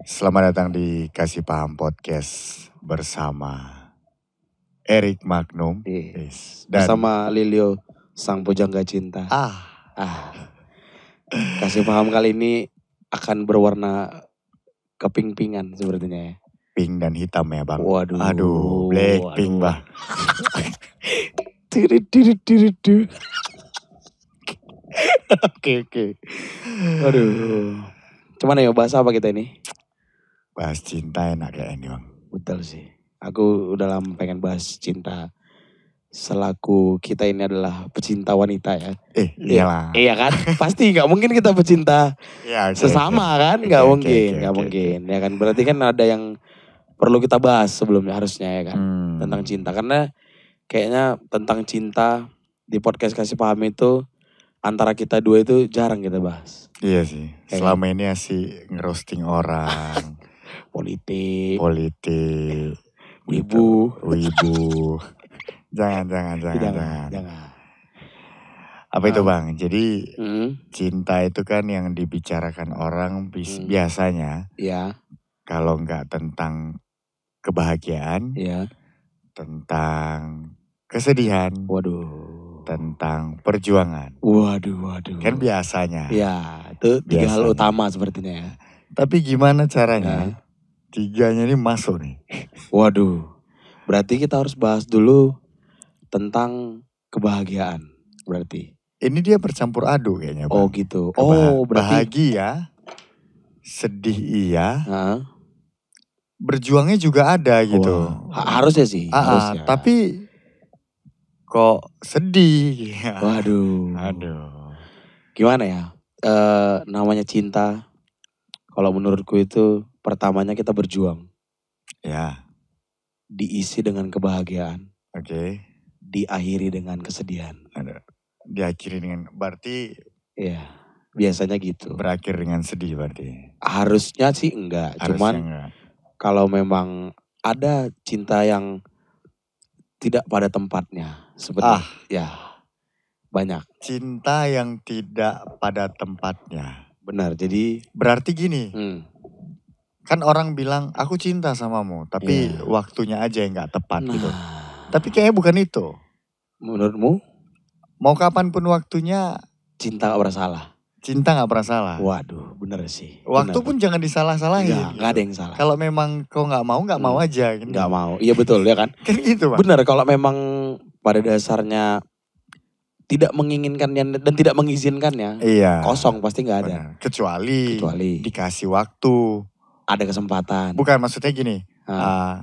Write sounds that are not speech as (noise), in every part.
Selamat datang di Kasih Paham Podcast bersama Erik Magnum iya. yes. dan bersama Lilio Sang Pujangga Cinta. Ah, ah. Kasih Paham kali ini akan berwarna keping-pingan sepertinya ya. Pink dan hitam ya bang. Waduh. Aduh, blackpink bang. Tiri tiri tiri tiri. (laughs) Oke oke. Aduh. Cuman ya bahasa apa kita ini? Bahas cinta enak ini bang. Betul sih. Aku udah lama pengen bahas cinta selaku kita ini adalah pecinta wanita ya. Eh, iyalah. Iya lah. iya kan? Pasti gak mungkin kita pecinta (laughs) ya, okay, sesama okay. kan? Gak okay, mungkin, Okay, okay, okay, mungkin. Okay. Ya kan? Berarti kan ada yang perlu kita bahas sebelumnya harusnya ya kan hmm. tentang cinta karena kayaknya tentang cinta di podcast kasih paham itu antara kita dua itu jarang kita bahas. Iya sih. Selama ini ya sih ngerosting orang. (laughs) politik politik wibu wibu gitu. oh, (laughs) jangan jangan jangan jangan, jangan. apa itu ah. bang jadi hmm. cinta itu kan yang dibicarakan orang hmm. biasanya ya kalau nggak tentang kebahagiaan ya tentang kesedihan waduh tentang perjuangan. Waduh, waduh. Kan biasanya. Ya, itu tiga biasanya. hal utama sepertinya ya. Tapi gimana caranya? Nah. Tiganya ini masuk nih. Waduh. Berarti kita harus bahas dulu tentang kebahagiaan. Berarti. Ini dia bercampur aduk kayaknya. Bang. Oh gitu. Kebah oh berarti. Bahagia, sedih iya. Ha? Berjuangnya juga ada gitu. Wow. Ha harusnya sih. Aa, ah, ah, harusnya. Tapi kok sedih. Ya. Waduh. Aduh. Gimana ya? E, namanya cinta. Kalau menurutku itu Pertamanya kita berjuang. Ya. Diisi dengan kebahagiaan. Oke. Okay. Diakhiri dengan kesedihan. Ada. Diakhiri dengan berarti. Iya. Biasanya gitu. Berakhir dengan sedih berarti. Harusnya sih enggak. Harusnya Cuman kalau memang ada cinta yang tidak pada tempatnya sebetulnya. Ah. Ya. Banyak. Cinta yang tidak pada tempatnya. Benar. Jadi berarti gini. Hmm Kan orang bilang aku cinta samamu, tapi yeah. waktunya aja yang nggak tepat gitu. Nah. Tapi kayaknya bukan itu. menurutmu Mau kapan pun waktunya cinta gak pernah salah? cinta nggak pernah salah. Waduh, bener sih. Waktu pun jangan disalah-salahin. ya gitu. ada yang salah. Kalau memang kau nggak mau nggak mau hmm. aja. Kan? nggak gitu. mau. Iya betul ya kan? kan gitu bang. Bener kalau memang pada dasarnya tidak menginginkannya dan tidak mengizinkannya, Iya. kosong pasti nggak ada. Kecuali, Kecuali dikasih waktu, ada kesempatan. Bukan maksudnya gini. Uh, uh,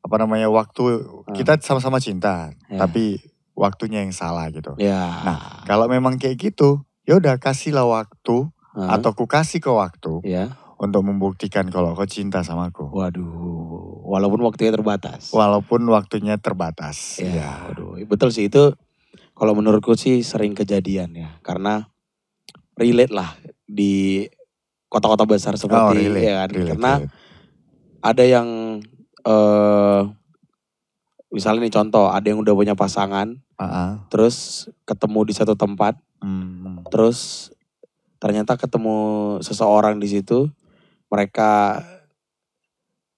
apa namanya waktu uh, kita sama-sama cinta, yeah. tapi waktunya yang salah gitu. Yeah. Nah, kalau memang kayak gitu, ya udah kasihlah waktu uh, atau ku kasih ke waktu yeah. untuk membuktikan kalau kau cinta sama aku. Waduh, walaupun waktunya terbatas. Walaupun waktunya terbatas. Ya, yeah. waduh, ya, betul sih itu. Kalau menurutku sih sering kejadian ya, karena relate lah di kota-kota besar seperti oh, really, ya kan really, karena really. ada yang uh, misalnya nih contoh ada yang udah punya pasangan uh -huh. terus ketemu di satu tempat hmm. terus ternyata ketemu seseorang di situ mereka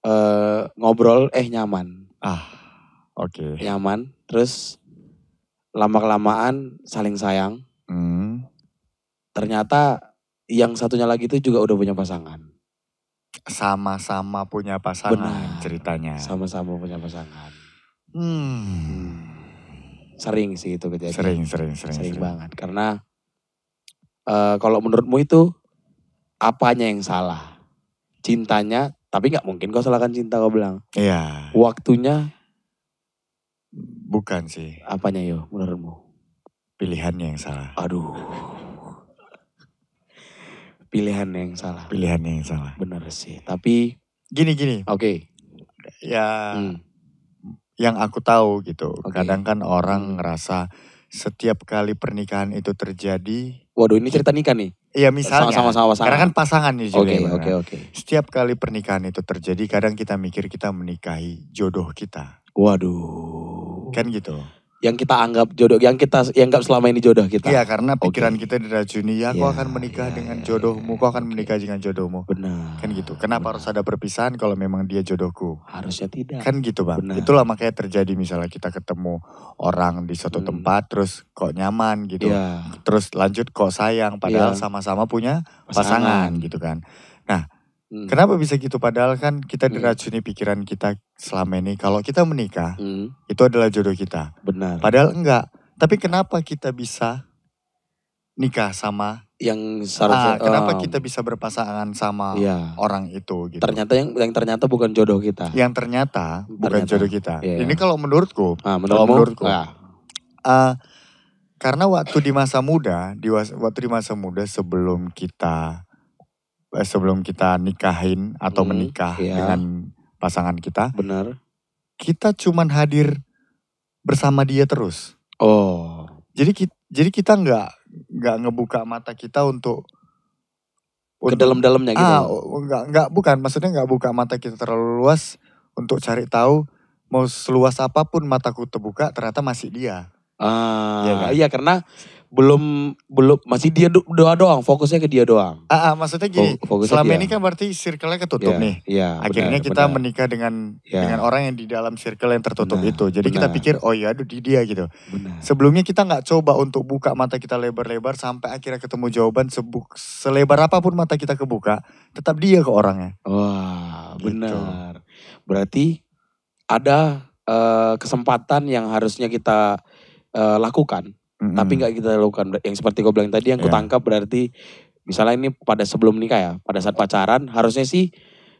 uh, ngobrol eh nyaman ah oke okay. nyaman terus lama kelamaan saling sayang hmm. ternyata yang satunya lagi itu juga udah punya pasangan. Sama-sama punya pasangan Benar. ceritanya. Sama-sama punya pasangan. Hmm. Sering sih itu kejadian. Sering, sering, sering. Sering, sering. banget karena uh, kalau menurutmu itu apanya yang salah? Cintanya, tapi gak mungkin kau salahkan cinta kau bilang. Iya. Waktunya bukan sih. Apanya yo menurutmu? Pilihannya yang salah. Aduh. Pilihan yang salah. Pilihan yang salah. benar sih. Tapi gini gini. Oke. Okay. Ya hmm. yang aku tahu gitu. Okay. Kadang kan orang hmm. ngerasa setiap kali pernikahan itu terjadi. Waduh ini cerita nikah nih? Iya misalnya. Sama-sama sama. Karena kan pasangan nih juga. Oke okay, ya, oke okay, oke. Okay. Setiap kali pernikahan itu terjadi kadang kita mikir kita menikahi jodoh kita. Waduh. Kan gitu yang kita anggap jodoh yang kita yang anggap selama ini jodoh kita. Iya, karena pikiran okay. kita diracuni ya, ya kau akan menikah ya, dengan iya, jodohmu, ya, kau akan menikah dengan jodohmu. Benar. Kan gitu. Kenapa Benar. harus ada perpisahan kalau memang dia jodohku? Harusnya tidak. Kan gitu, Bang. Benar. Itulah makanya terjadi misalnya kita ketemu orang di suatu hmm. tempat terus kok nyaman gitu. Ya. Terus lanjut kok sayang padahal iya. sama-sama ya. punya pasangan. pasangan gitu kan. Nah, Hmm. Kenapa bisa gitu? Padahal kan kita hmm. diracuni pikiran kita selama ini. Kalau kita menikah, hmm. itu adalah jodoh kita. Benar. Padahal enggak. Tapi kenapa kita bisa nikah sama yang seharusnya ah, kenapa um, kita bisa berpasangan sama iya. orang itu gitu. Ternyata yang yang ternyata bukan jodoh kita. Yang ternyata, ternyata. bukan jodoh kita. Iya, Ini iya. kalau menurutku, ah, menurutmu, kalau menurutku. Uh, karena waktu di masa muda, di waktu di masa muda sebelum kita Eh, sebelum kita nikahin atau hmm, menikah ya. dengan pasangan kita. Benar. Kita cuman hadir bersama dia terus. Oh. Jadi kita jadi kita nggak nggak ngebuka mata kita untuk ke dalam-dalamnya gitu. Ah, nggak nggak bukan maksudnya nggak buka mata kita terlalu luas untuk cari tahu mau seluas apapun mataku terbuka ternyata masih dia. Ah, ya, iya karena belum belum masih dia doa doang fokusnya ke dia doang. Ah, ah maksudnya gini, Fok, selama ini kan berarti circle-nya ketutup yeah, nih. Yeah, Akhirnya benar, kita benar. menikah dengan yeah. dengan orang yang di dalam circle yang tertutup benar, itu. Jadi benar. kita pikir oh iya aduh di dia gitu. Benar. Sebelumnya kita nggak coba untuk buka mata kita lebar-lebar sampai akhirnya ketemu jawaban sebuk, selebar apapun mata kita kebuka, tetap dia ke orangnya. Wah, gitu. benar. Berarti ada uh, kesempatan yang harusnya kita uh, lakukan hmm Tapi nggak kita lakukan. Yang seperti gue bilang tadi yang yeah. kutangkap berarti misalnya ini pada sebelum nikah ya, pada saat pacaran harusnya sih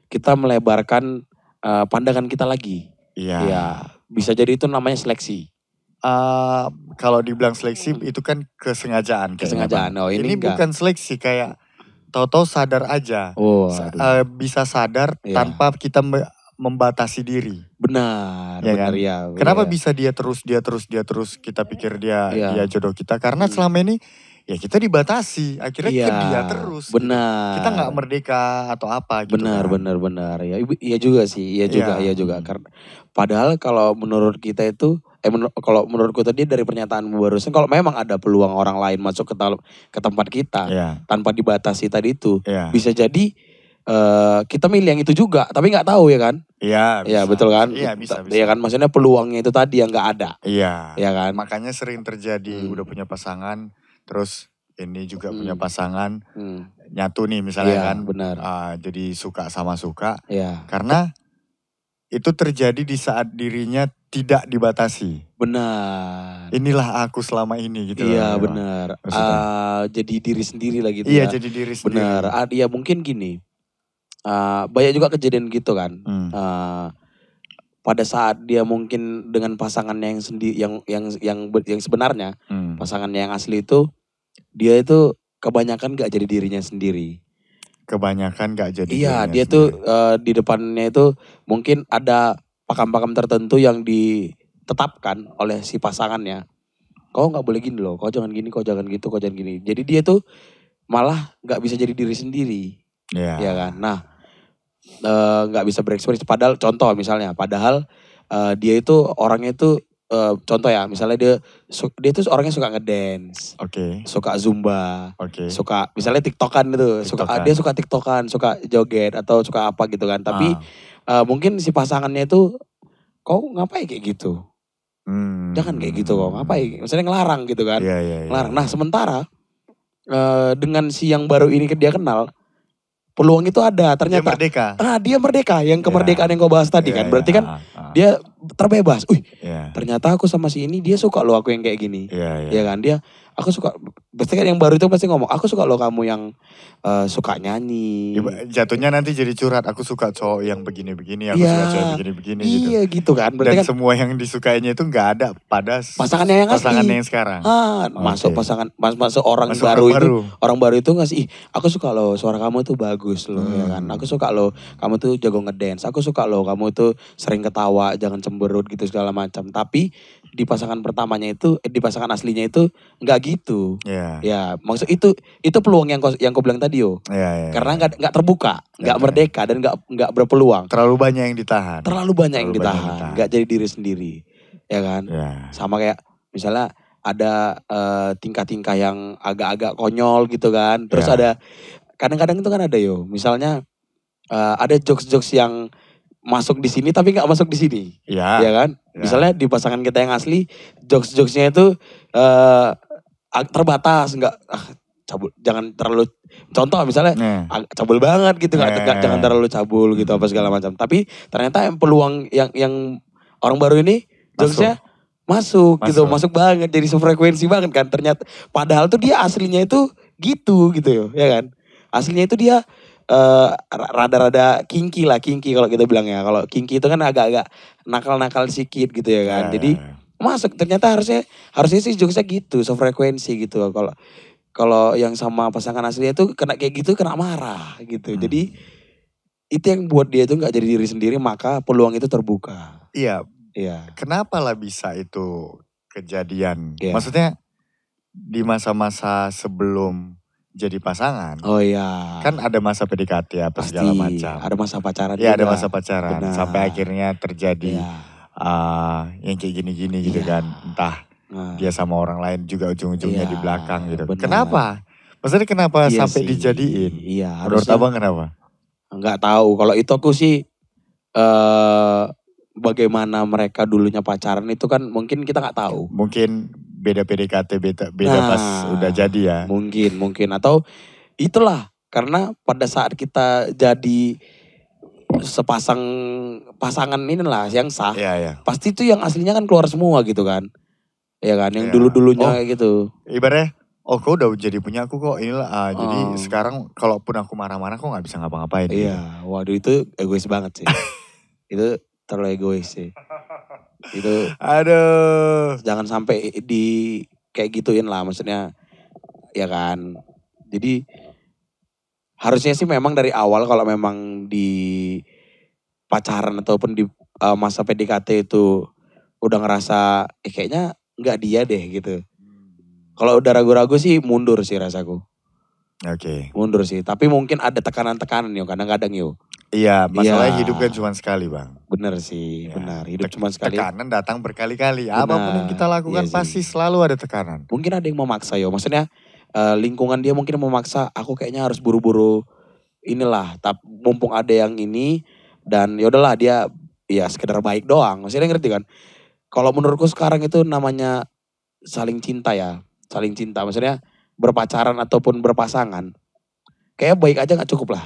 kita melebarkan uh, pandangan kita lagi. Iya. Yeah. Ya, bisa jadi itu namanya seleksi. Uh, kalau dibilang seleksi itu kan kesengajaan. Kesengajaan. Oh, ini ini bukan seleksi kayak Toto sadar aja. Oh, uh, bisa sadar yeah. tanpa kita membatasi diri. Benar, ya benar kan? ya. Benar Kenapa ya. bisa dia terus dia terus dia terus kita pikir dia ya. dia jodoh kita karena hmm. selama ini ya kita dibatasi akhirnya ya. ke dia terus gitu. benar kita nggak merdeka atau apa gitu benar kan. benar benar ya iya juga sih iya ya. juga iya, ya juga karena padahal kalau menurut kita itu eh menur, kalau menurutku tadi dari pernyataan barusan kalau memang ada peluang orang lain masuk ke, ke tempat kita ya. tanpa dibatasi tadi itu ya. bisa jadi uh, kita milih yang itu juga, tapi nggak tahu ya kan? Iya. Iya betul kan? Iya bisa. Iya bisa. ya kan maksudnya peluangnya itu tadi yang nggak ada. Iya. Iya kan? Makanya sering terjadi hmm. udah punya pasangan, terus ini juga hmm. punya pasangan hmm. nyatu nih misalnya ya, kan? Benar. Uh, jadi suka sama suka. Iya. Karena itu terjadi di saat dirinya tidak dibatasi. Benar. Inilah aku selama ini gitu. Iya ya. benar. Uh, jadi diri sendiri lah gitu. Iya ya. jadi diri sendiri. Benar. Uh, ya mungkin gini uh, banyak juga kejadian gitu kan. Hmm. Uh, pada saat dia mungkin dengan pasangannya yang sendi yang yang yang yang sebenarnya hmm. pasangannya yang asli itu dia itu kebanyakan gak jadi dirinya sendiri kebanyakan gak jadi iya dia tuh uh, di depannya itu mungkin ada pakam-pakam tertentu yang ditetapkan oleh si pasangannya kau nggak boleh gini loh kau jangan gini kau jangan gitu kau jangan gini jadi dia tuh malah nggak bisa jadi diri sendiri yeah. ya iya kan nah eh, nggak uh, bisa berekspresi padahal contoh misalnya padahal uh, dia itu orangnya itu uh, contoh ya misalnya dia dia itu orangnya suka ngedance okay. suka zumba okay. suka misalnya tiktokan itu TikTokan. suka dia suka tiktokan suka joget atau suka apa gitu kan tapi ah. uh, mungkin si pasangannya itu kau ngapain kayak gitu hmm. jangan kayak gitu kok ngapain misalnya ngelarang gitu kan yeah, yeah, yeah. ngelarang nah sementara uh, dengan si yang baru ini dia kenal peluang itu ada ternyata. Dia merdeka. Nah, dia merdeka yang iya. kemerdekaan yeah. yang kau bahas tadi yeah, kan. Iya, Berarti yeah, kan uh, uh. dia terbebas. Wih, yeah. ternyata aku sama si ini dia suka loh aku yang kayak gini. Iya yeah, yeah. Ya kan dia aku suka pasti kan yang baru itu pasti ngomong aku suka lo kamu yang uh, suka nyanyi jatuhnya nanti jadi curhat aku suka cowok yang begini begini aku ya, suka cowok yang begini begini gitu. iya gitu, gitu kan Berarti dan kan, semua yang disukainya itu nggak ada pada pasangannya yang pasangannya yang sekarang ah, okay. masuk pasangan mas masuk orang masuk baru, baru itu orang baru itu ngasih aku suka lo suara kamu tuh bagus lo hmm. ya kan hmm. aku suka lo kamu tuh jago ngedance aku suka lo kamu tuh sering ketawa jangan cemberut gitu segala macam tapi di pasangan pertamanya itu eh, di pasangan aslinya itu nggak gitu. Yeah. Ya, maksud itu itu peluang yang kau, yang kau bilang tadi yo. Yeah, yeah, iya. Karena nggak nggak terbuka, nggak yeah, merdeka yeah. dan nggak nggak berpeluang. Terlalu banyak yang ditahan. Terlalu banyak Terlalu yang ditahan. Nggak jadi diri sendiri, ya kan? Yeah. Sama kayak misalnya ada tingkah eh, tingkah-tingkah yang agak-agak konyol gitu kan. Terus yeah. ada kadang-kadang itu kan ada yo. Misalnya uh, ada jokes-jokes yang masuk di sini tapi nggak masuk di sini. ya, Ya kan? Ya. Misalnya di pasangan kita yang asli jokes-jokesnya itu uh, terbatas nggak ah, cabul jangan terlalu contoh misalnya yeah. cabul banget gitu nggak yeah. jangan terlalu cabul gitu apa segala macam tapi ternyata yang peluang yang yang orang baru ini Jonesnya masuk, masuk gitu masuk banget jadi sefrekuensi banget kan ternyata padahal tuh dia aslinya itu gitu gitu ya kan aslinya itu dia eh, rada rada-rada kinky lah kinki kalau kita bilang ya kalau kinki itu kan agak-agak nakal-nakal sedikit gitu ya kan yeah. jadi nah masuk ternyata harusnya harusnya sih jokesnya gitu so frekuensi gitu kalau kalau yang sama pasangan aslinya itu kena kayak gitu kena marah gitu hmm. jadi itu yang buat dia itu nggak jadi diri sendiri maka peluang itu terbuka iya iya kenapa lah bisa itu kejadian ya. maksudnya di masa-masa sebelum jadi pasangan. Oh iya. Kan ada masa PDKT ya Pasti, segala macam. Ada masa pacaran. Iya, juga. ada masa pacaran. Benar. Sampai akhirnya terjadi ya. Ah, yang kayak gini-gini gitu yeah. kan. Entah nah. dia sama orang lain juga ujung-ujungnya yeah. di belakang gitu. Bener. Kenapa? Maksudnya kenapa iya sampai sih. dijadiin? Iya. Menurut harusnya, abang kenapa? Enggak tahu. Kalau itu aku sih eh, bagaimana mereka dulunya pacaran itu kan mungkin kita nggak tahu. Mungkin beda PDKT beda beda nah, pas udah jadi ya. Mungkin mungkin atau itulah karena pada saat kita jadi sepasang pasangan ini lah yang sah. Iya, iya. Pasti itu yang aslinya kan keluar semua gitu kan. ya kan, yang iya. dulu-dulunya oh, kayak gitu. Ibaratnya oh kau udah jadi punya aku kok inilah uh, oh. jadi sekarang kalaupun aku marah-marah kok gak bisa ngapa-ngapain iya waduh itu egois banget sih (laughs) itu terlalu egois sih itu aduh jangan sampai di kayak gituin lah maksudnya ya kan jadi harusnya sih memang dari awal kalau memang di pacaran ataupun di uh, masa PDKT itu udah ngerasa eh, kayaknya nggak dia deh gitu. Kalau udah ragu-ragu sih mundur sih rasaku. Oke. Okay. Mundur sih, tapi mungkin ada tekanan-tekanan yuk. kadang-kadang yuk. Iya, masalahnya ya. hidup kan cuma sekali bang. Bener sih, ya. benar. Hidup Tek cuma sekali. Tekanan datang berkali-kali. Apapun yang kita lakukan iya pasti selalu ada tekanan. Mungkin ada yang memaksa yo. Maksudnya uh, lingkungan dia mungkin memaksa aku kayaknya harus buru-buru inilah. Tapi mumpung ada yang ini, dan ya udahlah dia ya sekedar baik doang maksudnya ngerti kan kalau menurutku sekarang itu namanya saling cinta ya saling cinta maksudnya berpacaran ataupun berpasangan kayak baik aja nggak cukup lah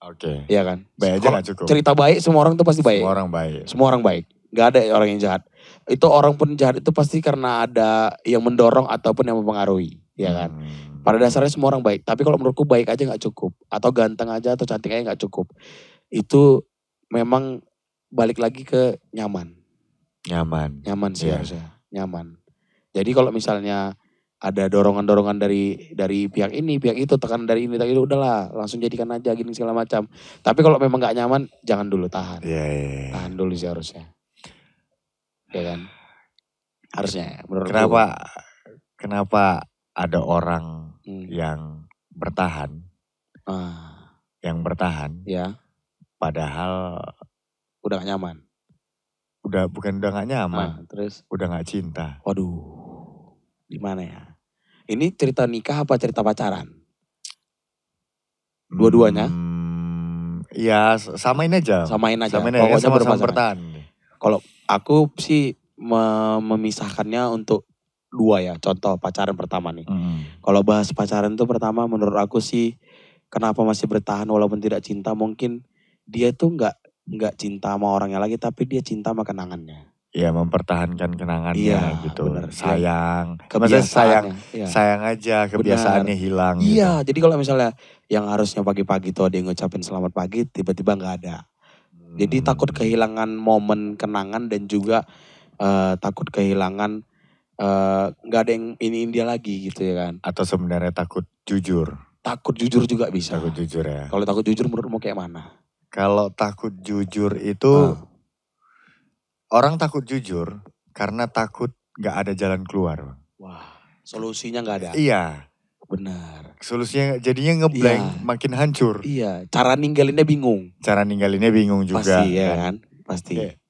oke okay. iya kan baik aja gak cukup cerita baik semua orang tuh pasti baik semua orang baik semua orang baik nggak ada orang yang jahat itu orang pun jahat itu pasti karena ada yang mendorong ataupun yang mempengaruhi ya kan hmm pada dasarnya semua orang baik tapi kalau menurutku baik aja nggak cukup atau ganteng aja atau cantik aja nggak cukup itu memang balik lagi ke nyaman. Nyaman. Nyaman sih yeah. harusnya, nyaman. Jadi kalau misalnya ada dorongan-dorongan dari dari pihak ini, pihak itu, tekanan dari ini, tekanan itu, udahlah langsung jadikan aja gini segala macam. Tapi kalau memang gak nyaman, jangan dulu tahan. Yeah, yeah, yeah. Tahan dulu sih harusnya. Ya kan? Harusnya menurut Kenapa gue. kenapa ada orang hmm. yang bertahan? Ah. Yang bertahan. Ya. Padahal udah gak nyaman. Udah bukan udah gak nyaman, nah, terus udah gak cinta. Waduh, gimana ya? Ini cerita nikah apa cerita pacaran? Dua-duanya? Hmm, ya samain aja. Samain aja. Samain aja. Pokoknya sama-sama bertahan. Kalau aku sih memisahkannya untuk dua ya. Contoh pacaran pertama nih. Hmm. Kalau bahas pacaran tuh pertama menurut aku sih kenapa masih bertahan walaupun tidak cinta mungkin dia tuh nggak nggak cinta sama orangnya lagi tapi dia cinta sama kenangannya Iya mempertahankan kenangannya ya, gitu bener. Iya. sayang maksudnya sayang ya. sayang aja kebiasaannya bener. hilang iya gitu. jadi kalau misalnya yang harusnya pagi-pagi tuh dia ngucapin selamat pagi tiba-tiba nggak ada hmm. jadi takut kehilangan momen kenangan dan juga uh, takut kehilangan eh, nggak uh, ada yang ini ini dia lagi gitu ya kan atau sebenarnya takut jujur takut jujur juga bisa takut jujur ya kalau takut jujur menurutmu kayak mana kalau takut jujur itu hmm. orang takut jujur karena takut nggak ada jalan keluar. Wah, solusinya nggak ada. Iya. Benar. Solusinya jadinya ngeblank, iya. makin hancur. Iya, cara ninggalinnya bingung. Cara ninggalinnya bingung juga. Pasti ya kan, pasti. Okay.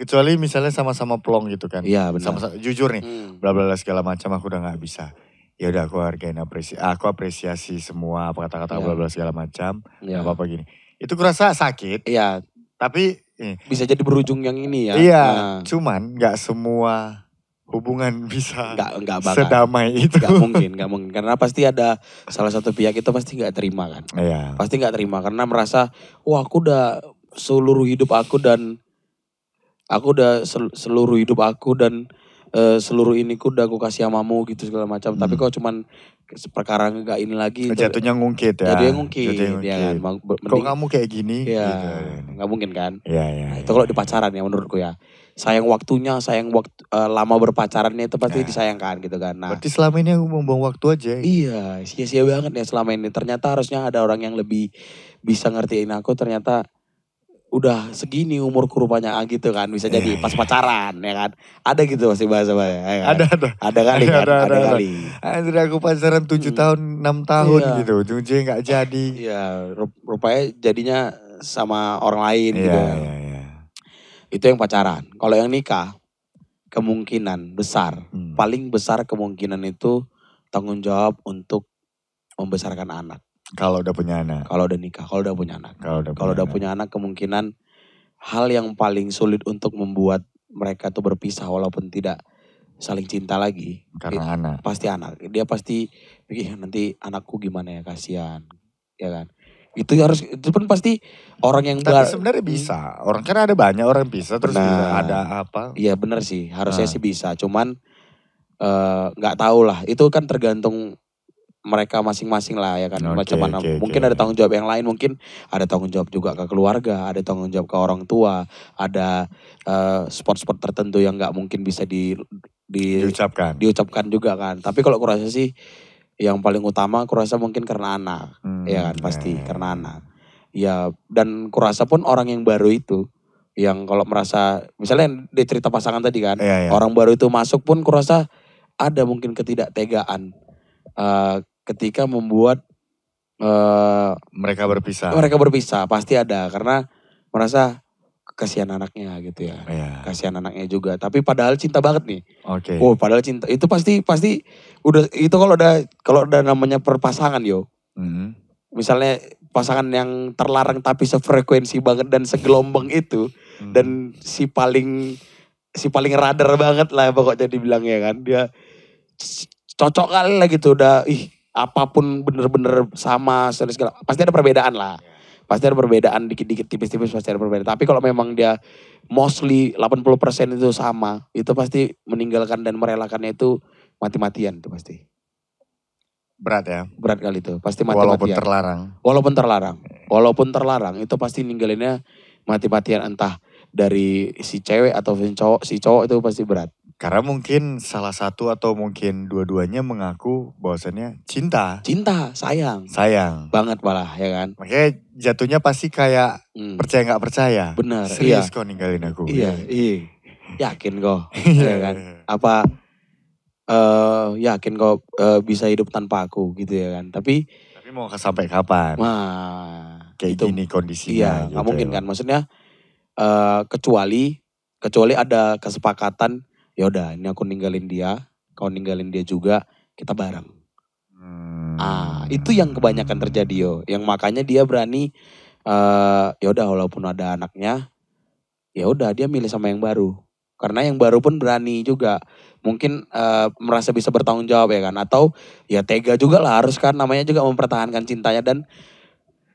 Kecuali misalnya sama-sama plong gitu kan. Iya, benar. Sama -sama, jujur nih, hmm. bla bla segala macam aku udah nggak bisa ya udah aku hargain apresiasi aku apresiasi semua apa kata-kata ya. bla bla segala macam ya. apa apa gini itu kerasa sakit. Iya. Tapi eh. bisa jadi berujung yang ini ya. Iya. Nah. Cuman nggak semua hubungan bisa nggak nggak sedamai itu nggak mungkin nggak mungkin karena pasti ada salah satu pihak itu pasti nggak terima kan iya. pasti nggak terima karena merasa wah aku udah seluruh hidup aku dan aku udah seluruh hidup aku dan uh, seluruh ini ku udah aku kasih amamu gitu segala macam. Hmm. Tapi kok cuman perkara nggak ini lagi. Gitu. Jatuhnya ngungkit ya. Jatuhnya ngungkit. Jatuhnya ya ngungkit. Ya kan? Mending, kok kamu kayak gini? Iya, gitu, ya, gitu. Gak mungkin kan? Iya, iya. Nah, itu ya. kalau di pacaran ya menurutku ya. Sayang waktunya, sayang waktu uh, lama berpacarannya itu pasti ya. disayangkan gitu kan. Nah, Berarti selama ini aku membuang waktu aja. Gitu. Iya, sia-sia banget ya selama ini. Ternyata harusnya ada orang yang lebih bisa ngertiin aku. Ternyata udah segini umurku rupanya gitu kan bisa jadi iya, pas iya. pacaran ya kan ada gitu masih bahasa bahasa ya kan? ada ada ada kali ada, kan? ada, ada, ada kali Anjir aku pacaran tujuh hmm. tahun enam tahun iya. gitu jujur nggak ah, jadi ya rupanya jadinya sama orang lain iya, gitu iya, iya. itu yang pacaran kalau yang nikah kemungkinan besar hmm. paling besar kemungkinan itu tanggung jawab untuk membesarkan anak kalau udah punya anak. Kalau udah nikah, kalau udah punya anak. Kalau udah, udah punya anak kemungkinan hal yang paling sulit untuk membuat mereka tuh berpisah walaupun tidak saling cinta lagi. Karena dia, anak. Pasti anak. Dia pasti pikir nanti anakku gimana ya kasihan. Ya kan? Itu harus itu pun pasti orang yang Tapi sebenarnya hmm? bisa. Orang kan ada banyak orang bisa terus nah, ada apa? Iya benar sih. Harusnya nah. sih bisa. Cuman eh, nggak uh, tahu lah. Itu kan tergantung mereka masing-masing lah ya kan okay, mana okay, mungkin okay. ada tanggung jawab yang lain mungkin ada tanggung jawab juga ke keluarga ada tanggung jawab ke orang tua ada uh, eh, sport-sport tertentu yang nggak mungkin bisa di, di diucapkan diucapkan juga kan tapi kalau kurasa sih yang paling utama kurasa mungkin karena anak hmm, ya kan hmm, pasti yeah. Ya, karena ya. anak ya dan kurasa pun orang yang baru itu yang kalau merasa misalnya dia cerita pasangan tadi kan yeah, yeah. orang baru itu masuk pun kurasa ada mungkin ketidaktegaan uh, ketika membuat uh, mereka berpisah. Mereka berpisah pasti ada karena merasa kasihan anaknya gitu ya. Yeah. Kasihan anaknya juga. Tapi padahal cinta banget nih. Oke. Okay. Oh, padahal cinta. Itu pasti pasti udah itu kalau udah kalau udah namanya perpasangan yo. Mm -hmm. Misalnya pasangan yang terlarang tapi sefrekuensi banget dan segelombang itu mm -hmm. dan si paling si paling radar banget lah pokoknya dibilang ya kan. Dia cocok kali lah gitu udah ih apapun bener-bener sama segala pasti ada perbedaan lah iya. pasti ada perbedaan dikit-dikit tipis-tipis pasti ada perbedaan tapi kalau memang dia mostly 80% itu sama itu pasti meninggalkan dan merelakannya itu mati-matian itu pasti berat ya berat kali itu pasti mati-matian walaupun terlarang walaupun terlarang walaupun terlarang itu pasti ninggalinnya mati-matian entah dari si cewek atau si cowok si cowok itu pasti berat karena mungkin salah satu atau mungkin dua-duanya mengaku bahwasannya cinta. Cinta, sayang. Sayang. Banget malah ya kan. Makanya jatuhnya pasti kayak hmm. percaya nggak percaya. Benar. Serius iya. kok ninggalin aku. Iya, iya. iya. Yakin kok. (laughs) ya iya. kan. Apa uh, yakin kok uh, eh, bisa hidup tanpa aku gitu ya kan. Tapi Tapi mau sampai kapan? Ma, kayak itu, gini kondisinya. Iya, nggak gitu. mungkin kan. Maksudnya uh, kecuali kecuali ada kesepakatan yaudah ini aku ninggalin dia, kau ninggalin dia juga, kita bareng. Hmm. Ah, itu yang kebanyakan terjadi yo. Yang makanya dia berani uh, eh, yaudah walaupun ada anaknya, yaudah dia milih sama yang baru. Karena yang baru pun berani juga. Mungkin uh, merasa bisa bertanggung jawab ya kan. Atau ya tega juga lah harus kan namanya juga mempertahankan cintanya. Dan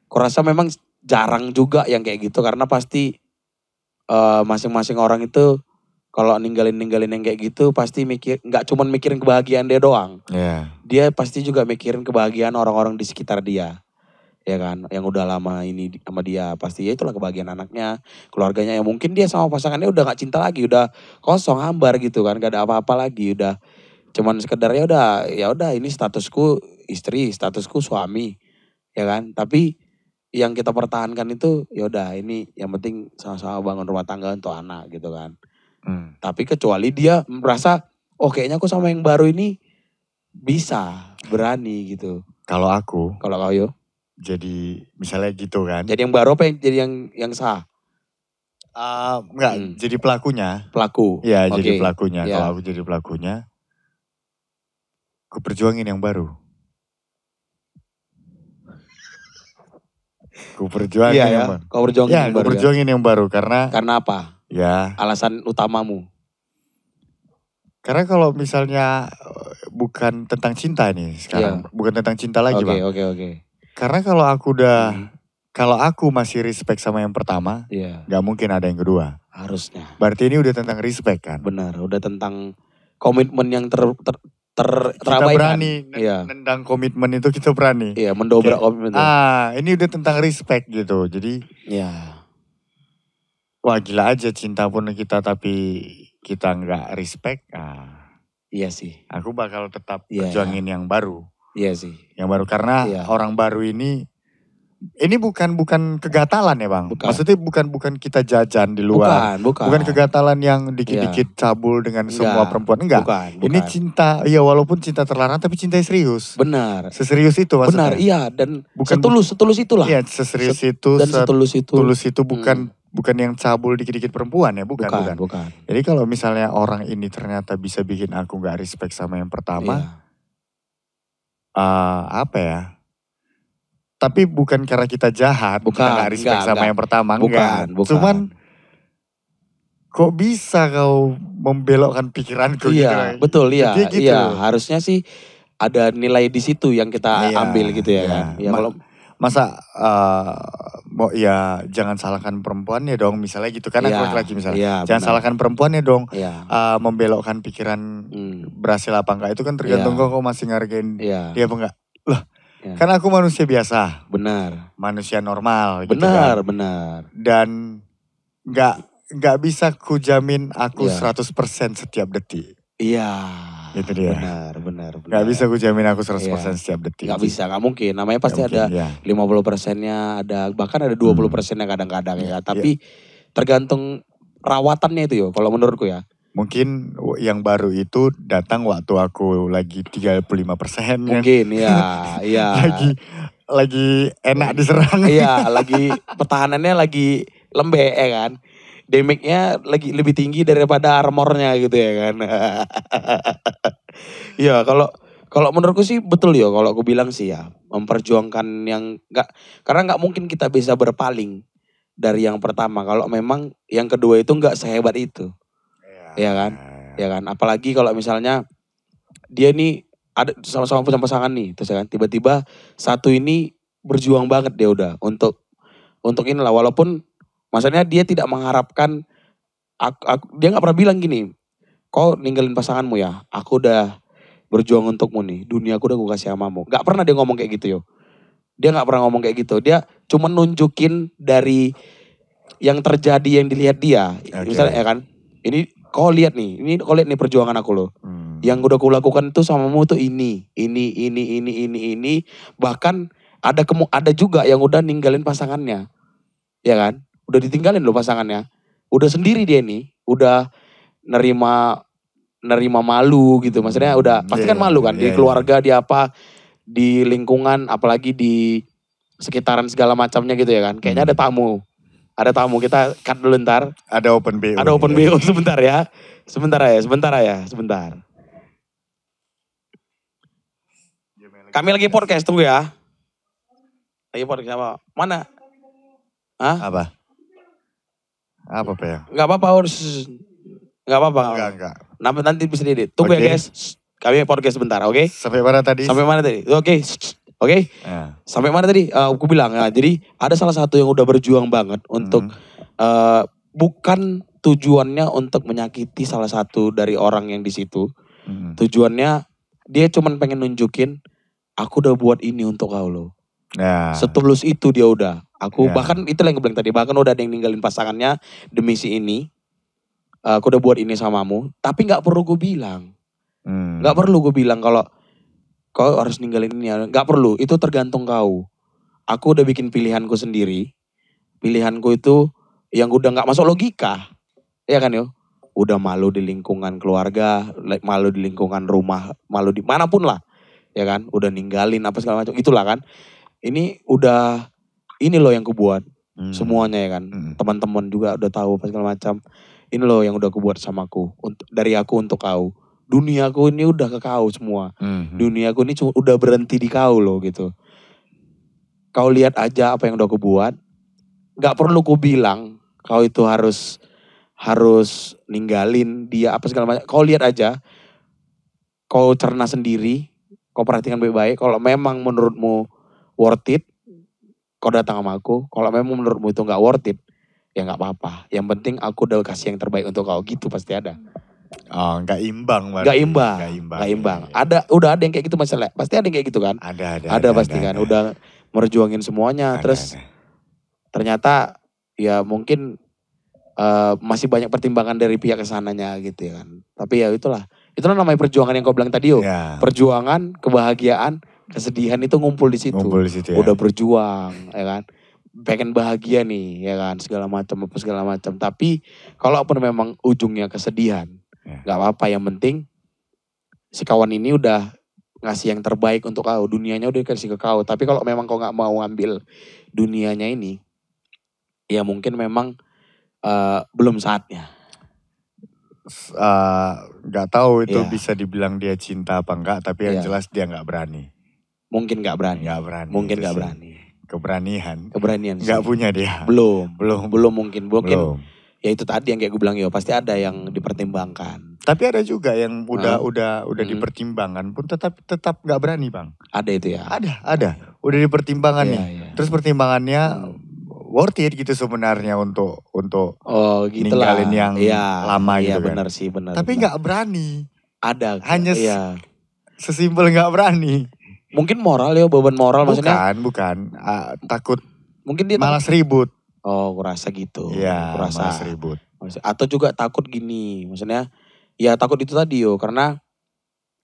kurasa memang jarang juga yang kayak gitu. Karena pasti eh, masing-masing uh, masing -masing orang itu kalau ninggalin ninggalin yang kayak gitu pasti mikir nggak cuma mikirin kebahagiaan dia doang yeah. dia pasti juga mikirin kebahagiaan orang-orang di sekitar dia ya kan yang udah lama ini sama dia pasti ya itulah kebahagiaan anaknya keluarganya yang mungkin dia sama pasangannya udah nggak cinta lagi udah kosong hambar gitu kan gak ada apa-apa lagi udah cuman ya udah ya udah ini statusku istri statusku suami ya kan tapi yang kita pertahankan itu ya udah ini yang penting sama-sama bangun rumah tangga untuk anak gitu kan Hmm. Tapi kecuali dia merasa oh kayaknya aku sama yang baru ini bisa berani gitu. Kalau aku, kalau kau yo, jadi misalnya gitu kan. Jadi yang baru apa yang jadi yang yang sah? Uh, enggak, hmm. jadi pelakunya. Pelaku. Iya, okay. jadi pelakunya. Yeah. Kalau aku jadi pelakunya, aku perjuangin yang baru. Ku perjuangin iya, yang ya. baru. ya, perjuangin yang baru. Ya. perjuangin yang baru karena Karena apa? Ya. Alasan utamamu. Karena kalau misalnya eh, bukan tentang cinta nih sekarang, yeah. bukan tentang cinta lagi, pak. Oke, Oke, oke, Karena kalau aku udah hmm. kalau aku masih respect sama yang pertama, yeah. gak mungkin ada yang kedua. Harusnya. Berarti ini udah tentang respect kan? Benar, udah tentang komitmen yang ter, ter ter terabaikan. Kita berani iya. nendang komitmen itu kita berani. Iya, mendobrak komitmen. Ah, ini udah tentang respect gitu. Jadi Iya. Wah gila aja cinta pun kita tapi kita nggak respect. Ah, iya sih. Aku bakal tetap yeah. perjuangin yang baru. Iya sih. Yang baru karena yeah. orang baru ini ini bukan bukan kegatalan ya bang. Bukan. Maksudnya bukan bukan kita jajan di luar. Bukan bukan. Bukan kegatalan yang dikit-dikit iya. cabul dengan semua perempuan enggak. Bukan, bukan. Ini cinta, iya walaupun cinta terlarang tapi cinta serius. Benar. Seserius itu maksudnya. Benar, iya dan bukan setulus setulus itulah. Iya, seserius Set, itu. Dan setulus itu. Setulus itu bukan hmm bukan yang cabul dikit-dikit perempuan ya bukan bukan, bukan. bukan. jadi kalau misalnya orang ini ternyata bisa bikin aku gak respect sama yang pertama iya. uh, apa ya tapi bukan karena kita jahat, bukan, kita gak respect enggak, sama enggak. yang pertama, bukan, enggak. Bukan. Cuman kok bisa kau membelokkan pikiranku iya, gitu. Betul, iya. gitu. Iya, harusnya sih ada nilai di situ yang kita iya, ambil gitu ya iya. kan. Ya kalau masa uh, ya jangan salahkan perempuannya dong misalnya gitu kan ya, lagi misalnya ya, jangan benar. salahkan perempuannya dong ya. uh, membelokkan pikiran hmm. berhasil apa enggak itu kan tergantung ya. kok masih ngargain ya. dia apa enggak loh ya. kan aku manusia biasa benar manusia normal benar gitu kan. benar dan enggak enggak bisa kujamin aku ya. 100% setiap detik iya itu dia. Benar, benar. benar. Gak bisa gue jamin aku 100% iya. setiap detik. Gak bisa, gak mungkin. Namanya pasti gak ada iya. lima puluh persennya, ada bahkan ada dua puluh hmm. persennya yang kadang-kadang ya. Iya. Tapi yeah. tergantung rawatannya itu yo. Ya, kalau menurutku ya. Mungkin yang baru itu datang waktu aku lagi 35 persen. Kan. Mungkin ya, (laughs) iya. lagi lagi enak diserang. Iya, lagi pertahanannya lagi lembek ya kan damage-nya lagi lebih tinggi daripada armornya gitu ya kan. (laughs) ya kalau kalau menurutku sih betul ya kalau aku bilang sih ya memperjuangkan yang nggak karena nggak mungkin kita bisa berpaling dari yang pertama kalau memang yang kedua itu nggak sehebat itu ya, ya kan ya kan apalagi kalau misalnya dia nih ada sama-sama punya pasangan nih terus ya kan tiba-tiba satu ini berjuang banget dia udah untuk untuk inilah walaupun Maksudnya dia tidak mengharapkan aku, aku, dia nggak pernah bilang gini, kau ninggalin pasanganmu ya, aku udah berjuang untukmu nih, dunia aku udah gue kasih amamu. Gak pernah dia ngomong kayak gitu yo. Dia gak pernah ngomong kayak gitu. Dia cuma nunjukin dari yang terjadi yang dilihat dia. Okay. Misalnya ya kan, ini kau lihat nih, ini kau lihat nih perjuangan aku loh. Hmm. Yang udah kulakukan lakukan itu mu tuh ini, ini, ini, ini, ini, ini. Bahkan ada kemu ada juga yang udah ninggalin pasangannya. Ya kan? udah ditinggalin loh pasangannya. Udah sendiri dia ini, udah nerima nerima malu gitu. Maksudnya udah hmm, pasti iya, kan iya, malu kan yeah, di iya. keluarga, di apa, di lingkungan apalagi di sekitaran segala macamnya gitu ya kan. Kayaknya ada hmm. tamu. Ada tamu kita cut dulu ntar. Ada open BO. Ada open BO (laughs) sebentar ya. Sebentar ya, sebentar ya, sebentar. Kami lagi podcast tunggu ya. Lagi podcast apa? Mana? Hah? Apa? Apa ya? Gak apa-apa harus. Gak apa-apa. Enggak, enggak. Nanti, nanti bisa Tunggu okay. ya guys. Kami podcast sebentar, oke? Okay? Sampai mana tadi? Sampai mana tadi? Oke. Okay. Oke? Okay? Ya. Yeah. Sampai mana tadi? Uh, aku bilang ya. Jadi ada salah satu yang udah berjuang banget untuk hmm. uh, bukan tujuannya untuk menyakiti salah satu dari orang yang di situ. Hmm. Tujuannya dia cuman pengen nunjukin aku udah buat ini untuk kau loh Nah. Setulus itu dia udah. Aku yeah. bahkan itu yang bilang tadi bahkan udah ada yang ninggalin pasangannya demi si ini. Uh, aku udah buat ini samamu, tapi nggak perlu gue bilang. Hmm. perlu gue bilang kalau kau harus ninggalin ini, nggak perlu. Itu tergantung kau. Aku udah bikin pilihanku sendiri. Pilihanku itu yang udah nggak masuk logika, ya kan yo? Udah malu di lingkungan keluarga, malu di lingkungan rumah, malu di manapun lah, ya kan? Udah ninggalin apa segala macam, itulah kan ini udah ini loh yang kubuat hmm. semuanya ya kan hmm. teman-teman juga udah tahu apa segala macam ini loh yang udah kubuat sama aku untuk dari aku untuk kau dunia aku ini udah ke kau semua hmm. dunia aku ini cuma udah berhenti di kau loh gitu kau lihat aja apa yang udah kubuat nggak perlu ku bilang kau itu harus harus ninggalin dia apa segala macam kau lihat aja kau cerna sendiri kau perhatikan baik-baik kalau memang menurutmu worth it, kau datang sama aku. Kalau memang menurutmu itu nggak worth it, ya nggak apa-apa. Yang penting aku udah kasih yang terbaik untuk kau gitu pasti ada. Oh, gak imbang, Gak imbang, nggak imbang, gak imbang. Ya, ya. Ada, udah ada yang kayak gitu masalah. Pasti ada yang kayak gitu kan? Ada, ada, ada, ada pasti ada, kan. Ada. Udah merjuangin semuanya, ada, terus ada. ternyata ya mungkin uh, masih banyak pertimbangan dari pihak kesananya gitu ya kan. Tapi ya itulah, Itu namanya perjuangan yang kau bilang tadi yo. Ya. Perjuangan, kebahagiaan, kesedihan itu ngumpul di situ. Ngumpul di situ ya. Udah berjuang, ya kan. Pengen bahagia nih, ya kan, segala macam apa segala macam. Tapi kalaupun memang ujungnya kesedihan, ya. nggak ya. apa-apa. Yang penting si kawan ini udah ngasih yang terbaik untuk kau, dunianya udah dikasih ke kau. Tapi kalau memang kau nggak mau ambil dunianya ini, ya mungkin memang uh, belum saatnya. uh, eh, gak tahu itu yeah. bisa dibilang dia cinta apa enggak, tapi yang yeah. jelas dia nggak berani. Mungkin nggak berani. Nggak berani. Mungkin nggak berani. Keberanian. Keberanian. Nggak punya dia. Belum. Belum. Belum mungkin. Mungkin. Belum. Ya itu tadi yang kayak gue bilang ya pasti ada yang dipertimbangkan. Tapi ada juga yang udah hmm. udah udah hmm. dipertimbangkan pun tetap tetap nggak berani bang. Ada itu ya. Ada ada. Udah dipertimbangkan ya, nih. Ya. Terus pertimbangannya worth it gitu sebenarnya untuk untuk oh, gitu ninggalin lah. yang ya, lama ya, gitu kan. benar sih benar. Tapi nggak berani. Ada. Hanya ya. sesimpel nggak berani. Mungkin moral ya, beban moral bukan, maksudnya. Bukan, bukan. Uh, takut mungkin dia malas ribut. Oh, kurasa gitu. Iya, kurasa malas ribut. Atau juga takut gini, maksudnya ya takut itu tadi yo karena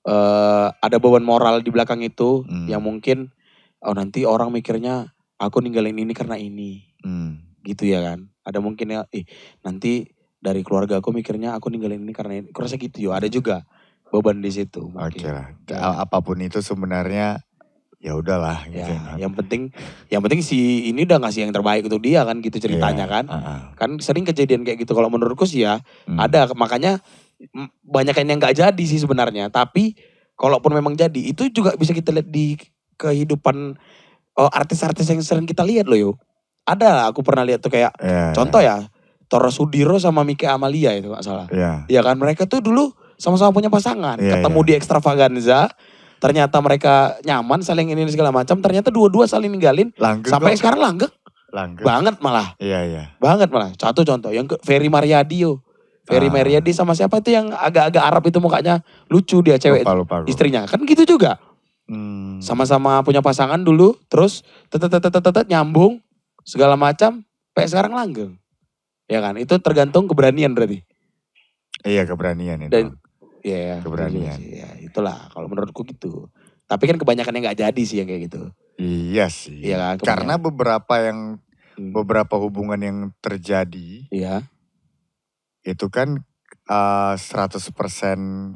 uh, ada beban moral di belakang itu hmm. yang mungkin oh nanti orang mikirnya aku ninggalin ini karena ini. Hmm. Gitu ya kan. Ada mungkin ya eh nanti dari keluarga aku mikirnya aku ninggalin ini karena ini. Kurasa gitu yo, ada juga beban di situ. Oke okay lah. Ya. Apapun itu sebenarnya ya udahlah ya, gitu. Ya. yang penting yang penting si ini udah ngasih yang terbaik untuk dia kan gitu ceritanya yeah. kan. Uh -huh. Kan sering kejadian kayak gitu kalau menurutku sih ya hmm. ada makanya banyak yang nggak jadi sih sebenarnya tapi kalaupun memang jadi itu juga bisa kita lihat di kehidupan eh, artis-artis yang sering kita lihat loh yuk. Ada aku pernah lihat tuh kayak yeah, contoh yeah. ya Toro Sudiro sama Mika Amalia itu gak salah. Iya Ya kan mereka tuh dulu sama-sama punya pasangan, yeah, ketemu yeah. di ekstravaganza, ternyata mereka nyaman saling ini segala macam, ternyata dua-dua saling ninggalin langgeng sampai kok. sekarang langgeng. Langgeng. Banget malah. Iya, yeah, iya. Yeah. Banget malah. Satu contoh yang ke Ferry Mariadi yo. Ferry ah. Mariadi sama siapa itu yang agak-agak Arab itu mukanya lucu dia cewek lupa, lupa, lupa. istrinya. Kan gitu juga. sama hmm. Sama-sama punya pasangan dulu, terus tetetetetetet nyambung segala macam, kayak sekarang langgeng. Ya kan? Itu tergantung keberanian berarti. Iya, keberanian itu. Dan Iya, iya, iya. keberanian. Iya, itulah kalau menurutku gitu. Tapi kan kebanyakan yang nggak jadi sih yang kayak gitu. Iya sih. Iya kan? Karena beberapa yang hmm. beberapa hubungan yang terjadi. Iya. Itu kan uh, ah, 100%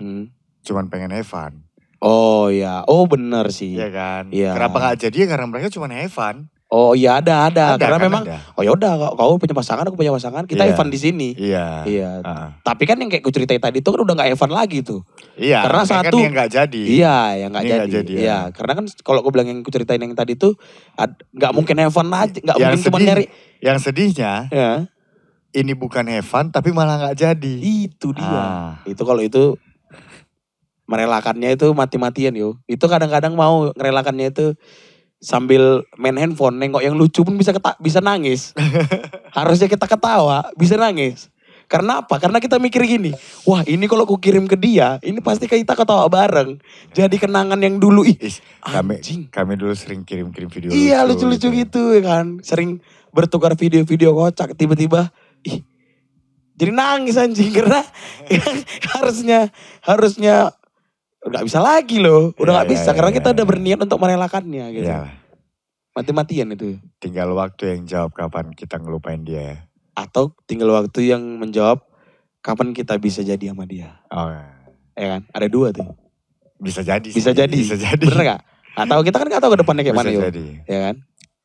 hmm. cuman pengen Evan. Oh ya, oh benar sih. Iya kan. Iya. Kenapa nggak jadi ya karena mereka cuma Evan. Oh iya ada ada, ada karena kan memang ada. oh yaudah kau punya pasangan aku punya pasangan kita yeah. event di sini. Iya. Yeah. Iya. Uh Tapi kan yang kayak gue ceritain tadi itu kan udah nggak event lagi tuh. Iya. Yeah. Karena kan satu kan yang gak jadi. Iya yang nggak jadi. jadi. Iya. Ya. Karena kan kalau gue bilang yang gue ceritain yang tadi tuh nggak mungkin event aja nggak mungkin cuma nyari. Yang sedihnya. Ya. Ini bukan Evan tapi malah nggak jadi. Itu dia. Ah. Itu kalau itu merelakannya itu mati-matian yo. Itu kadang-kadang mau merelakannya itu sambil main handphone nengok yang lucu pun bisa keta bisa nangis. (laughs) Harusnya kita ketawa, bisa nangis. Karena apa? Karena kita mikir gini, wah ini kalau aku kirim ke dia, ini pasti kita ketawa bareng. Jadi kenangan yang dulu ih. Kami anjing. kami dulu sering kirim-kirim video. Iya lucu-lucu gitu. Ya. gitu kan. Sering bertukar video-video kocak tiba-tiba ih jadi nangis anjing (laughs) karena (laughs) harusnya harusnya nggak bisa lagi loh. Udah iya, nggak ya, bisa ya, karena ya, kita iya. udah berniat untuk merelakannya gitu. Iya. Mati-matian itu. Tinggal waktu yang jawab kapan kita ngelupain dia ya. Atau tinggal waktu yang menjawab kapan kita bisa jadi sama dia. Oh. Ya kan? Ada dua tuh. Bisa jadi. Bisa jadi. Bisa jadi. Bener gak? Atau kita kan nggak tahu ke depannya kayak bisa mana yuk. jadi. Ya kan?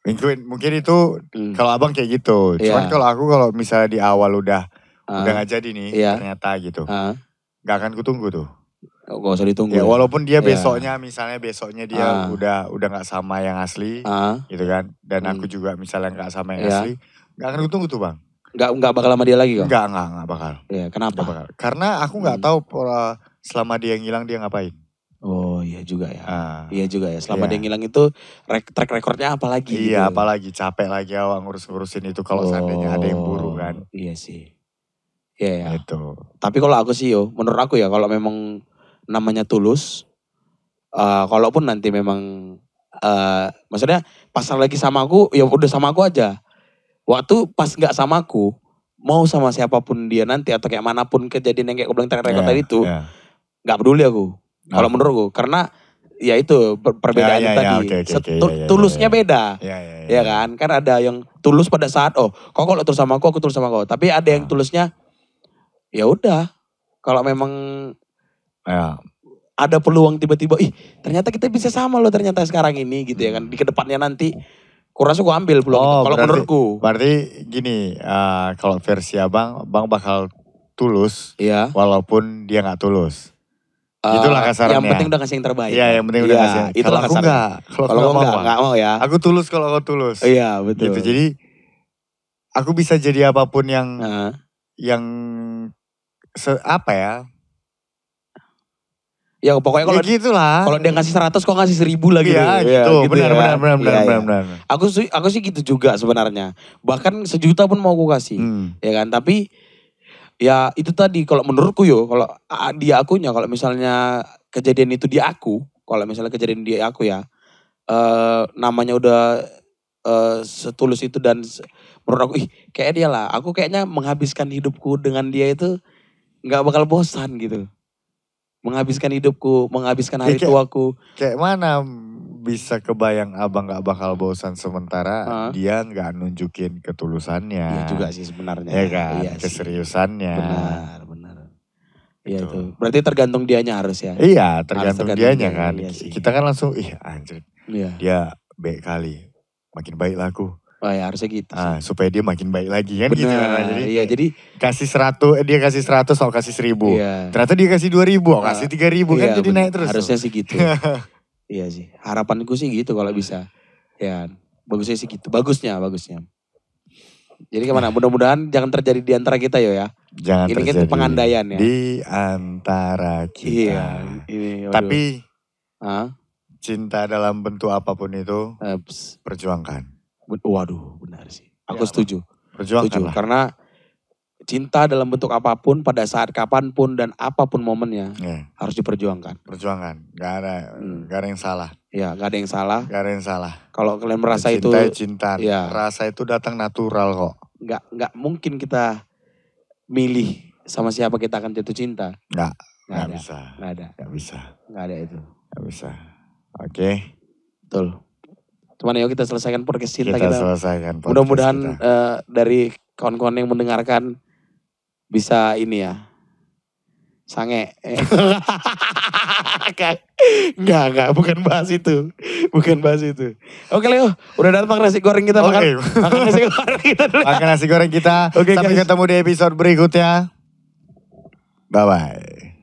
Mungkin, mungkin itu hmm. kalau abang kayak gitu. Cuman yeah. kalau aku kalau misalnya di awal udah uh, udah ah. gak jadi nih yeah. ternyata gitu. Uh. Ah. Gak akan kutunggu tuh. Gak usah ditunggu. Ya, ya. walaupun dia iya. besoknya ya. misalnya besoknya dia uh. udah udah nggak sama yang asli uh. gitu kan. Dan hmm. aku juga misalnya nggak sama yang ya. asli, nggak akan ditunggu tuh bang. Nggak nggak bakal lama dia lagi kok. Nggak nggak nggak bakal. Ya kenapa? Gak bakal. Karena aku nggak hmm. tahu selama dia ngilang dia ngapain. Oh iya juga ya. Uh, iya juga ya. Selama iya. dia ngilang itu track recordnya apa lagi? Iya gitu. apalagi capek lagi awang ngurus-ngurusin itu kalau oh, seandainya ada yang buru oh, kan. Iya sih. Iya ya. Itu. Tapi kalau aku sih yo, menurut aku ya kalau memang namanya tulus. Uh, kalaupun nanti memang uh, maksudnya pas lagi sama aku ya udah sama aku aja. Waktu pas nggak sama aku mau sama siapapun dia nanti atau kayak manapun kejadian yang kayak aku bilang track record yeah, itu ya. nggak peduli aku. Nah. Kalau menurutku karena ya itu perbedaannya yeah, yeah, tadi. Yeah, okay, okay, okay, yeah, yeah, tulusnya yeah, yeah. beda. Ya, yeah, yeah, ya, ya kan? Kan ada yang tulus pada saat oh, kok kalau tulus sama aku, aku tulus sama kau. Tapi ada yang nah. tulusnya ya udah. Kalau memang Ya. Ada peluang tiba-tiba, ih ternyata kita bisa sama loh ternyata sekarang ini gitu ya kan. Di kedepannya nanti kurasa gue ambil peluang oh, itu. Kalau menurutku. Berarti gini, uh, kalau versi abang, abang bakal tulus. Iya. Walaupun dia nggak tulus. Uh, Itulah kasarnya. Yang penting udah kasih yang terbaik. Iya, yang penting udah udah iya, kasih. Itulah kalau kasarnya. aku enggak. Kalau aku enggak, enggak mau ya. Aku tulus kalau aku tulus. Iya, betul. Gitu. Jadi aku bisa jadi apapun yang uh. yang apa ya? Ya pokoknya ya kalau ya gitu Kalau dia ngasih seratus kok ngasih 1000 ya, gitu. Iya gitu. Benar, ya. benar benar benar ya, benar, benar iya. benar. Aku aku sih gitu juga sebenarnya. Bahkan sejuta pun mau aku kasih. Hmm. Ya kan, tapi ya itu tadi kalau menurutku yo kalau dia akunya kalau misalnya kejadian itu di aku, kalau misalnya kejadian di aku ya uh, namanya udah uh, setulus itu dan menurut aku ih kayak dia lah aku kayaknya menghabiskan hidupku dengan dia itu nggak bakal bosan gitu menghabiskan hidupku, menghabiskan hari ya, (laughs) kayak, tuaku. Kayak mana bisa kebayang abang gak bakal bosan sementara uh. dia gak nunjukin ketulusannya. Iya juga sih sebenarnya. Ya kan, iya keseriusannya. Benar, benar. Iya gitu. itu. Tuh. Berarti tergantung dianya harus ya. Iya, tergantung, tergantung dianya, kan. Iya Kita kan langsung, ih anjir. Iya. Dia baik kali. Makin baik laku. Oh ya harusnya gitu. Ah, supaya dia makin baik lagi kan Bener, gitu kan. Jadi, iya, jadi kasih 100 eh, dia kasih 100 kalau kasih 1000. Iya. Ternyata dia kasih 2000, uh, ah. kasih 3000 kan iya, kan jadi bener, naik terus. Harusnya sih gitu. (laughs) iya sih. Harapanku sih gitu kalau bisa. Ya, bagusnya sih gitu. Bagusnya, bagusnya. Jadi kemana? Mudah-mudahan jangan terjadi di antara kita yo ya. Jangan ini kan terjadi. Ini kan pengandaian ya. Di antara kita. Iya, ini, Tapi Huh? cinta dalam bentuk apapun itu Ups. perjuangkan. Waduh, benar sih. Aku ya, setuju. Setuju karena cinta dalam bentuk apapun pada saat kapanpun dan apapun momennya ya. harus diperjuangkan. Perjuangan, gak ada hmm. gak ada yang salah. Ya, gak ada yang salah. Gak ada yang salah. Kalau kalian merasa cinta, itu ya cinta, ya. rasa itu datang natural kok. Gak gak mungkin kita milih sama siapa kita akan jatuh cinta. Gak, gak, gak ada. bisa. Gak ada. Gak bisa. Gak ada itu. Gak bisa. Oke. Okay. Betul. Cuman yuk kita selesaikan podcast cinta kita. Kita selesaikan podcast Mudah-mudahan uh, dari kawan-kawan yang mendengarkan bisa ini ya. Sange. enggak, eh. (laughs) enggak, bukan bahas itu. Bukan bahas itu. Oke Leo, udah datang nasi goreng kita makan. Okay. Makan nasi goreng kita dulu. Ya. Makan nasi goreng kita. Oke, okay, Sampai guys. ketemu di episode berikutnya. Bye-bye.